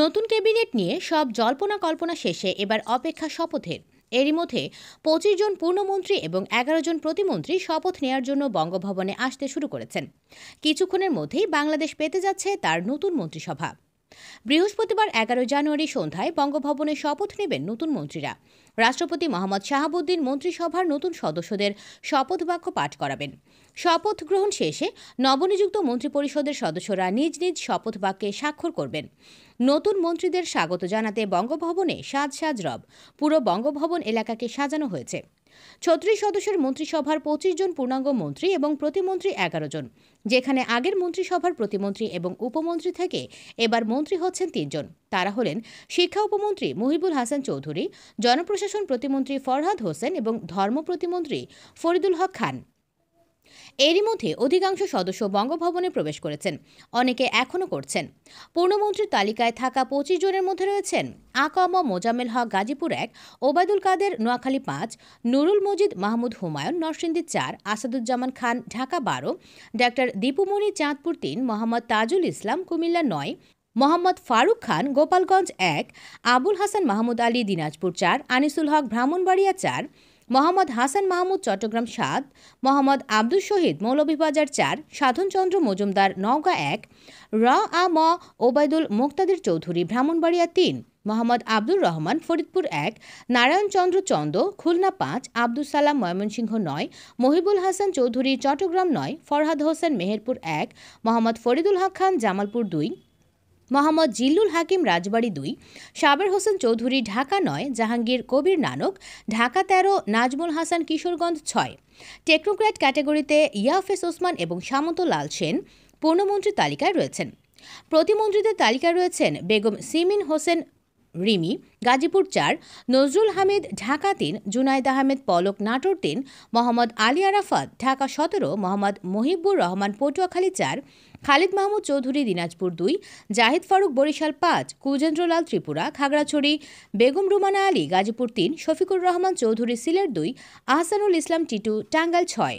নতুন ক্যাবিনেট নিয়ে সব জল্পনা কল্পনা শেষে এবার অপেক্ষা শপথের এরই মধ্যে পঁচিশ জন পূর্ণমন্ত্রী এবং এগারো জন প্রতিমন্ত্রী শপথ নেয়ার জন্য বঙ্গভবনে আসতে শুরু করেছেন কিছুক্ষণের মধ্যেই বাংলাদেশ পেতে যাচ্ছে তার নতুন মন্ত্রিসভা বৃহস্পতিবার এগারো জানুয়ারি সন্ধ্যায় বঙ্গভবনে শপথ নেবেন নতুন মন্ত্রীরা রাষ্ট্রপতি মোহাম্মদ শাহাবুদ্দিন মন্ত্রিসভার নতুন সদস্যদের শপথ বাক্য পাঠ করাবেন শপথ গ্রহণ শেষে নবনিযুক্ত মন্ত্রিপরিষদের সদস্যরা নিজ নিজ শপথ বাক্যে স্বাক্ষর করবেন নতুন মন্ত্রীদের স্বাগত জানাতে বঙ্গভবনে সাজ সাজ রব পুরো বঙ্গভবন এলাকাকে সাজানো হয়েছে ছত্রিশ সদস্যের মন্ত্রিসভার পঁচিশ জন পূর্ণাঙ্গ মন্ত্রী এবং প্রতিমন্ত্রী এগারো জন যেখানে আগের মন্ত্রিসভার প্রতিমন্ত্রী এবং উপমন্ত্রী থেকে এবার মন্ত্রী হচ্ছেন তিনজন তারা হলেন শিক্ষা উপমন্ত্রী মুহিবুল হাসান চৌধুরী জনপ্রশাসন প্রতিমন্ত্রী ফরহাদ হোসেন এবং ধর্ম প্রতিমন্ত্রী ফরিদুল হক খান এরই মধ্যে অধিকাংশ সদস্য বঙ্গভবনে প্রবেশ করেছেন অনেকে এখনও করছেন পূর্ণমন্ত্রীর তালিকায় থাকা পঁচিশ জনের মধ্যে রয়েছেন আকাম মোজামেল হক গাজীপুর এক ওবায়দুল কাদের নোয়াখালী পাঁচ নুরুল মজিদ মাহমুদ হুমায়ুন নরসিংদী চার আসাদুজ্জামান খান ঢাকা বারো ডাক্তার দীপুমণি চাঁদপুর তিন মোহাম্মদ তাজুল ইসলাম কুমিল্লা নয় মোহাম্মদ ফারুক খান গোপালগঞ্জ এক আবুল হাসান মাহমুদ আলী দিনাজপুর চার আনিসুল হক ব্রাহ্মণবাড়িয়া চার মোহাম্মদ হাসান মাহমুদ চট্টগ্রাম সাত মোহাম্মদ আব্দুল শহীদ মৌলভীবাজার চার সাধনচন্দ্র মজুমদার নওগাঁ এক র আ ম ওবায়দুল মোক্তাদির চৌধুরী ব্রাহ্মণবাড়িয়া তিন মোহাম্মদ আব্দুর রহমান ফরিদপুর এক নারায়ণচন্দ্র চন্দ খুলনা পাঁচ আব্দুল সালাম ময়মনসিংহ নয় মহিবুল হাসান চৌধুরী চট্টগ্রাম নয় ফরহাদ হোসেন মেহেরপুর এক মোহাম্মদ ফরিদুল হক খান জামালপুর দুই মোহাম্মদ জিল্লুল হাকিম রাজবাড়ি দুই সাবের হোসেন চৌধুরী ঢাকা নয় জাহাঙ্গীর কবির নানক ঢাকা তেরো নাজমুল হাসান কিশোরগঞ্জ ছয় টেকনোক্র্যাট ক্যাটাগরিতে ইয়াফেস ওসমান এবং সামন্ত লাল সেন পূর্ণমন্ত্রী তালিকায় রয়েছেন প্রতিমন্ত্রীদের তালিকায় রয়েছেন বেগম সিমিন হোসেন রিমি গাজীপুর চার নজরুল হামিদ ঢাকা তিন জুনায়দ আহমেদ পলক নাটোর তিন মোহাম্মদ আলী আরাফাত ঢাকা সতেরো মোহাম্মদ মহিবুর রহমান পটুয়াখালী চার খালিদ মাহমুদ চৌধুরী দিনাজপুর দুই জাহিদ ফারুক বরিশাল পাঁচ কুজেন্দ্রলাল ত্রিপুরা খাগড়াছড়ি বেগম রুমানা আলী গাজীপুর তিন শফিকুর রহমান চৌধুরী সিলেট দুই আহসানুল ইসলাম টিটু টাঙ্গাইল ছয়